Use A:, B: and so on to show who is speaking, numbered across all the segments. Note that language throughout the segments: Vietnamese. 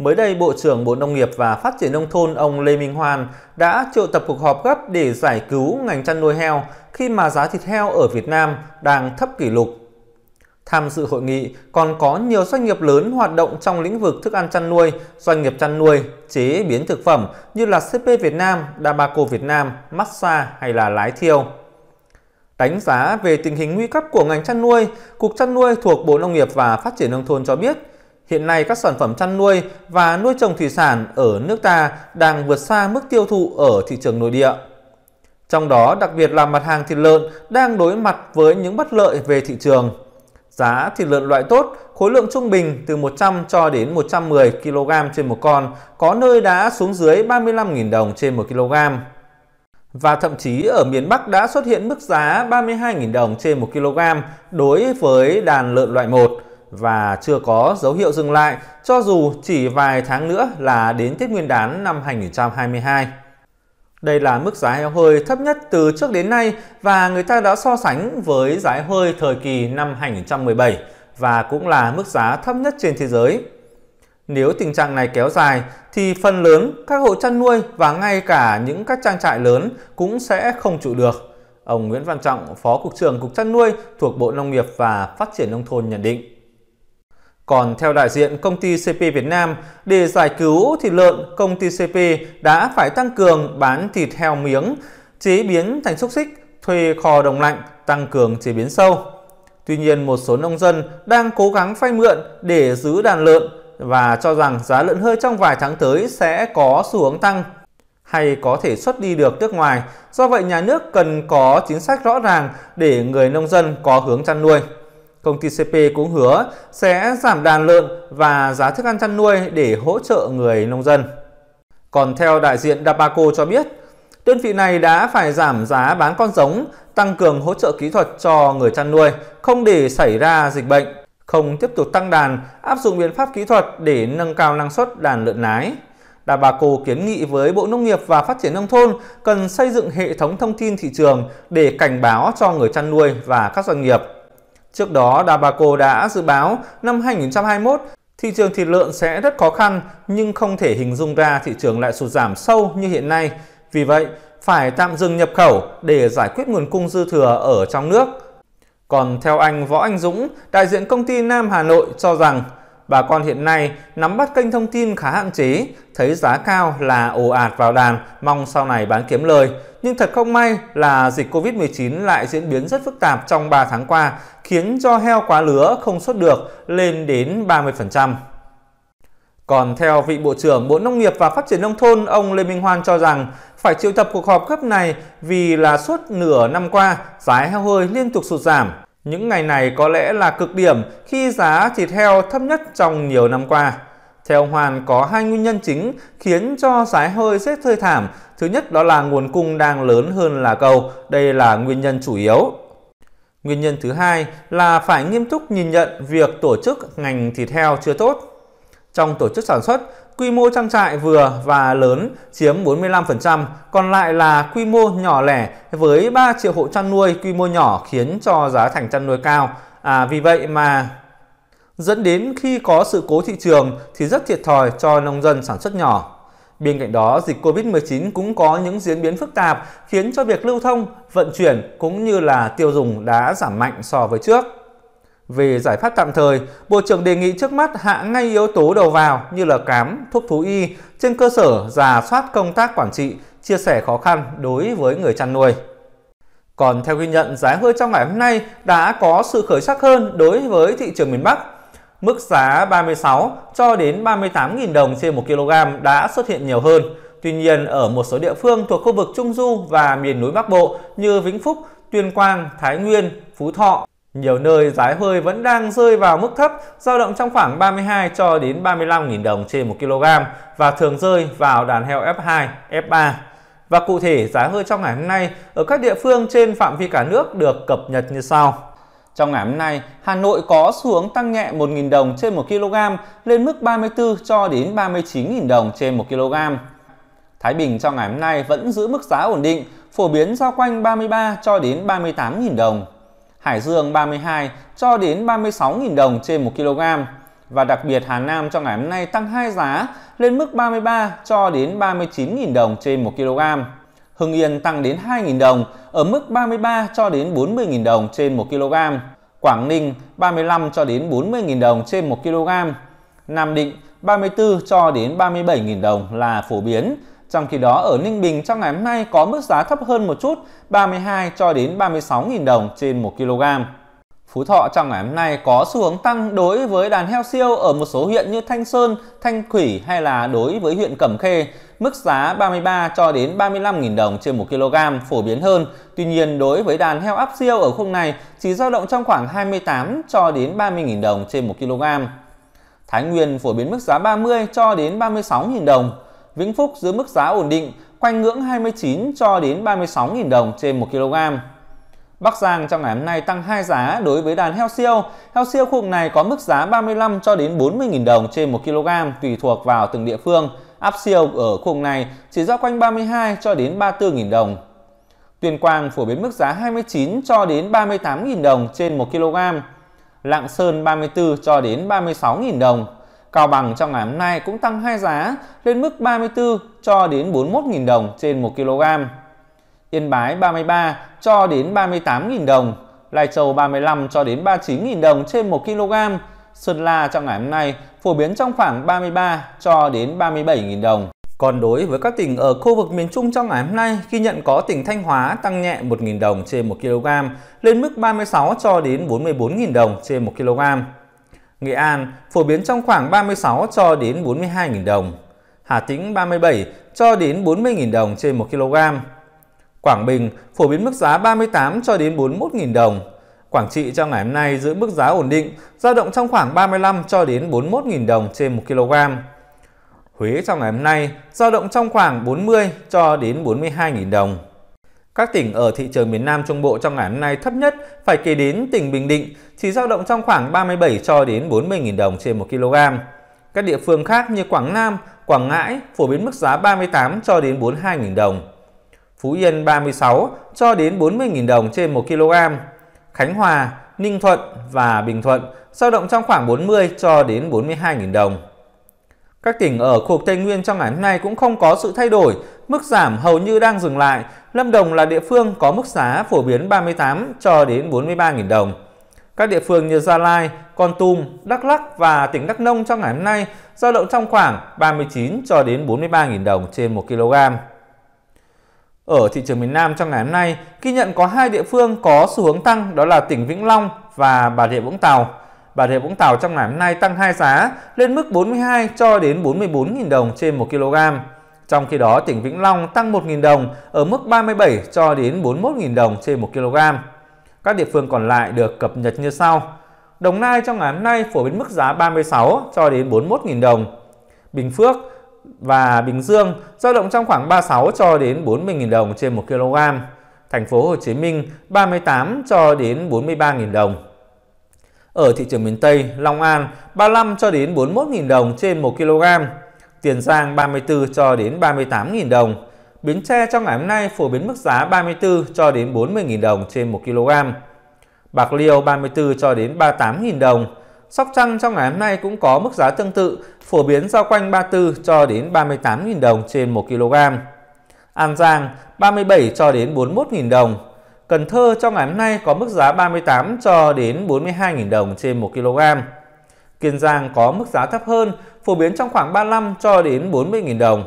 A: Mới đây, Bộ trưởng Bộ Nông nghiệp và Phát triển Nông thôn ông Lê Minh Hoan đã triệu tập cuộc họp gấp để giải cứu ngành chăn nuôi heo khi mà giá thịt heo ở Việt Nam đang thấp kỷ lục. Tham dự hội nghị còn có nhiều doanh nghiệp lớn hoạt động trong lĩnh vực thức ăn chăn nuôi, doanh nghiệp chăn nuôi, chế biến thực phẩm như là CP Việt Nam, Dabaco Việt Nam, Massa hay là Lái Thiêu. Đánh giá về tình hình nguy cấp của ngành chăn nuôi, Cục Chăn nuôi thuộc Bộ Nông nghiệp và Phát triển Nông thôn cho biết – Hiện nay các sản phẩm chăn nuôi và nuôi trồng thủy sản ở nước ta đang vượt xa mức tiêu thụ ở thị trường nội địa. Trong đó đặc biệt là mặt hàng thịt lợn đang đối mặt với những bất lợi về thị trường. Giá thịt lợn loại tốt, khối lượng trung bình từ 100 cho đến 110 kg trên một con, có nơi đã xuống dưới 35.000 đồng trên 1 kg. Và thậm chí ở miền Bắc đã xuất hiện mức giá 32.000 đồng trên 1 kg đối với đàn lợn loại 1 và chưa có dấu hiệu dừng lại cho dù chỉ vài tháng nữa là đến Tết Nguyên đán năm 2022. Đây là mức giá heo hơi thấp nhất từ trước đến nay và người ta đã so sánh với giá heo hơi thời kỳ năm 2017 và cũng là mức giá thấp nhất trên thế giới. Nếu tình trạng này kéo dài thì phần lớn các hộ chăn nuôi và ngay cả những các trang trại lớn cũng sẽ không trụ được. Ông Nguyễn Văn Trọng, Phó Cục trưởng Cục chăn nuôi thuộc Bộ Nông nghiệp và Phát triển Nông thôn nhận định. Còn theo đại diện công ty CP Việt Nam, để giải cứu thịt lợn, công ty CP đã phải tăng cường bán thịt heo miếng, chế biến thành xúc xích, thuê kho đông lạnh, tăng cường chế biến sâu. Tuy nhiên, một số nông dân đang cố gắng phay mượn để giữ đàn lợn và cho rằng giá lợn hơi trong vài tháng tới sẽ có xu hướng tăng hay có thể xuất đi được nước ngoài. Do vậy, nhà nước cần có chính sách rõ ràng để người nông dân có hướng chăn nuôi. Công ty CP cũng hứa sẽ giảm đàn lợn và giá thức ăn chăn nuôi để hỗ trợ người nông dân. Còn theo đại diện Dapaco cho biết, đơn vị này đã phải giảm giá bán con giống, tăng cường hỗ trợ kỹ thuật cho người chăn nuôi, không để xảy ra dịch bệnh, không tiếp tục tăng đàn, áp dụng biện pháp kỹ thuật để nâng cao năng suất đàn lợn nái. Đà Bà Cô kiến nghị với Bộ Nông nghiệp và Phát triển Nông thôn cần xây dựng hệ thống thông tin thị trường để cảnh báo cho người chăn nuôi và các doanh nghiệp. Trước đó, Dabaco đã dự báo năm 2021 thị trường thịt lợn sẽ rất khó khăn nhưng không thể hình dung ra thị trường lại sụt giảm sâu như hiện nay. Vì vậy, phải tạm dừng nhập khẩu để giải quyết nguồn cung dư thừa ở trong nước. Còn theo anh Võ Anh Dũng, đại diện công ty Nam Hà Nội cho rằng Bà con hiện nay nắm bắt kênh thông tin khá hạn chế, thấy giá cao là ồ ạt vào đàn, mong sau này bán kiếm lời. Nhưng thật không may là dịch Covid-19 lại diễn biến rất phức tạp trong 3 tháng qua, khiến cho heo quá lứa không xuất được lên đến 30%. Còn theo vị Bộ trưởng Bộ Nông nghiệp và Phát triển Nông thôn, ông Lê Minh Hoan cho rằng phải triệu tập cuộc họp cấp này vì là suốt nửa năm qua giá heo hơi liên tục sụt giảm. Những ngày này có lẽ là cực điểm khi giá thịt heo thấp nhất trong nhiều năm qua. Theo Hoàn, có hai nguyên nhân chính khiến cho giá hơi rất thơi thảm. Thứ nhất đó là nguồn cung đang lớn hơn là cầu. Đây là nguyên nhân chủ yếu. Nguyên nhân thứ hai là phải nghiêm túc nhìn nhận việc tổ chức ngành thịt heo chưa tốt. Trong tổ chức sản xuất, Quy mô trang trại vừa và lớn chiếm 45%, còn lại là quy mô nhỏ lẻ với 3 triệu hộ chăn nuôi quy mô nhỏ khiến cho giá thành chăn nuôi cao. À, vì vậy mà dẫn đến khi có sự cố thị trường thì rất thiệt thòi cho nông dân sản xuất nhỏ. Bên cạnh đó, dịch Covid-19 cũng có những diễn biến phức tạp khiến cho việc lưu thông, vận chuyển cũng như là tiêu dùng đã giảm mạnh so với trước. Về giải pháp tạm thời, Bộ trưởng đề nghị trước mắt hạ ngay yếu tố đầu vào như là cám, thuốc thú y trên cơ sở giả soát công tác quản trị, chia sẻ khó khăn đối với người chăn nuôi. Còn theo ghi nhận, giá hơi trong ngày hôm nay đã có sự khởi sắc hơn đối với thị trường miền Bắc. Mức giá 36 cho đến 38.000 đồng trên 1 kg đã xuất hiện nhiều hơn. Tuy nhiên, ở một số địa phương thuộc khu vực Trung Du và miền núi Bắc Bộ như Vĩnh Phúc, Tuyên Quang, Thái Nguyên, Phú Thọ nhiều nơi giá hơi vẫn đang rơi vào mức thấp, dao động trong khoảng 32 cho đến 35.000 đồng trên 1 kg và thường rơi vào đàn heo F2, F3. Và cụ thể giá hơi trong ngày hôm nay ở các địa phương trên phạm vi cả nước được cập nhật như sau. Trong ngày hôm nay, Hà Nội có xuống tăng nhẹ 1.000 đồng trên 1 kg lên mức 34 cho đến 39.000 đồng trên 1 kg. Thái Bình trong ngày hôm nay vẫn giữ mức giá ổn định, phổ biến giao quanh 33 cho đến 38.000 đồng. Hải Dương 32 cho đến 36.000 đồng trên 1 kg. Và đặc biệt Hà Nam trong ngày hôm nay tăng hai giá lên mức 33 cho đến 39.000 đồng trên 1 kg. Hưng Yên tăng đến 2.000 đồng ở mức 33 cho đến 40.000 đồng trên 1 kg. Quảng Ninh 35 cho đến 40.000 đồng trên 1 kg. Nam Định 34 cho đến 37.000 đồng là phổ biến trong khi đó ở Ninh Bình trong ngày hôm nay có mức giá thấp hơn một chút 32 cho đến 36.000 đồng trên 1 kg. Phú Thọ trong ngày hôm nay có xu hướng tăng đối với đàn heo siêu ở một số huyện như Thanh Sơn, Thanh Thủy hay là đối với huyện Cẩm Khê. Mức giá 33 cho đến 35.000 đồng trên 1 kg phổ biến hơn. Tuy nhiên đối với đàn heo áp siêu ở khu này chỉ dao động trong khoảng 28 cho đến 30.000 đồng trên 1 kg. Thái Nguyên phổ biến mức giá 30 cho đến 36.000 đồng. Vĩnh Phúc giữ mức giá ổn định quanh ngưỡng 29 cho đến 36.000 đồng trên 1 kg. Bắc Giang trong ngày hôm nay tăng hai giá đối với đàn heo siêu. Heo siêu khu vực này có mức giá 35 cho đến 40.000 đồng trên 1 kg tùy thuộc vào từng địa phương. Áp siêu ở khu vực này chỉ do quanh 32 cho đến 34.000 đồng. Tuyên Quang phổ biến mức giá 29 cho đến 38.000 đồng trên 1 kg. Lạng Sơn 34 cho đến 36.000 đồng. Cao Bằng trong ngày hôm nay cũng tăng hai giá lên mức 34 cho đến 41.000 đồng trên 1 kg. Yên Bái 33 cho đến 38.000 đồng, Lai Châu 35 cho đến 39.000 đồng trên 1 kg. Sơn La trong ngày hôm nay phổ biến trong khoảng 33 cho đến 37.000 đồng. Còn đối với các tỉnh ở khu vực miền Trung trong ngày hôm nay, ghi nhận có tỉnh Thanh Hóa tăng nhẹ 1.000 đồng trên 1 kg, lên mức 36 cho đến 44.000 đồng trên 1 kg. Nghệ An phổ biến trong khoảng 36 cho đến 42.000 đồng, Hà Tĩnh 37 cho đến 40.000 đồng trên 1 kg. Quảng Bình phổ biến mức giá 38 cho đến 41.000 đồng. Quảng Trị trong ngày hôm nay giữ mức giá ổn định, dao động trong khoảng 35 cho đến 41.000 đồng trên 1 kg. Huế trong ngày hôm nay dao động trong khoảng 40 cho đến 42.000 đồng. Các tỉnh ở thị trường miền Nam Trung Bộ trong ngày hôm nay thấp nhất phải kể đến tỉnh Bình Định, chỉ dao động trong khoảng 37 cho đến 40.000 đồng trên 1 kg. Các địa phương khác như Quảng Nam, Quảng Ngãi phổ biến mức giá 38 cho đến 42.000 đồng. Phú Yên 36 cho đến 40.000 đồng trên 1 kg. Khánh Hòa, Ninh Thuận và Bình Thuận dao động trong khoảng 40 cho đến 42.000 đồng. Các tỉnh ở khu vực Tây Nguyên trong ngày hôm nay cũng không có sự thay đổi, mức giảm hầu như đang dừng lại Lâm Đồng là địa phương có mức giá phổ biến 38 cho đến 43.000 đồng. Các địa phương như Gia Lai, Con Tum, Đắk Lắk và tỉnh Đắk Nông trong ngày hôm nay giao động trong khoảng 39 cho đến 43.000 đồng trên 1 kg. Ở thị trường miền Nam trong ngày hôm nay, ghi nhận có hai địa phương có xu hướng tăng đó là tỉnh Vĩnh Long và Bà Rịa Vũng Tàu. Bà Rịa Vũng Tàu trong ngày hôm nay tăng hai giá lên mức 42 cho đến 44.000 đồng trên 1 kg. Trong khi đó, tỉnh Vĩnh Long tăng 1.000 đồng ở mức 37 cho đến 41.000 đồng trên 1 kg. Các địa phương còn lại được cập nhật như sau. Đồng Nai trong ngày hôm nay phổ biến mức giá 36 cho đến 41.000 đồng. Bình Phước và Bình Dương dao động trong khoảng 36 cho đến 40.000 đồng trên 1 kg. Thành phố Hồ Chí Minh 38 cho đến 43.000 đồng. Ở thị trường miền Tây, Long An 35 cho đến 41.000 đồng trên 1 kg. Tiền Giang 34 cho đến 38.000 đồng. Bến Tre trong ngày hôm nay phổ biến mức giá 34 cho đến 40.000 đồng trên 1 kg. Bạc Liêu 34 cho đến 38.000 đồng. Sóc Trăng trong ngày hôm nay cũng có mức giá tương tự, phổ biến giao quanh 34 cho đến 38.000 đồng trên 1 kg. An Giang 37 cho đến 41.000 đồng. Cần Thơ trong ngày hôm nay có mức giá 38 cho đến 42.000 đồng trên 1 kg. Kiên Giang có mức giá thấp hơn phổ biến trong khoảng 35 cho đến 40.000 đồng.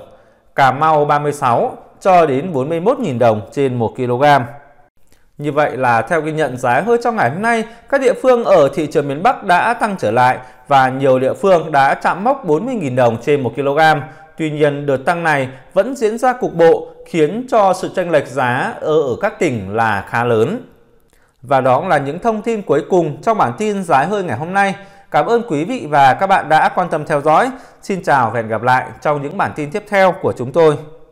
A: Cà Mau 36 cho đến 41.000 đồng trên 1 kg. Như vậy là theo ghi nhận giá hơi trong ngày hôm nay, các địa phương ở thị trường miền Bắc đã tăng trở lại và nhiều địa phương đã chạm mốc 40.000 đồng trên 1 kg. Tuy nhiên, đợt tăng này vẫn diễn ra cục bộ khiến cho sự tranh lệch giá ở các tỉnh là khá lớn. Và đó là những thông tin cuối cùng trong bản tin giá hơi ngày hôm nay. Cảm ơn quý vị và các bạn đã quan tâm theo dõi. Xin chào và hẹn gặp lại trong những bản tin tiếp theo của chúng tôi.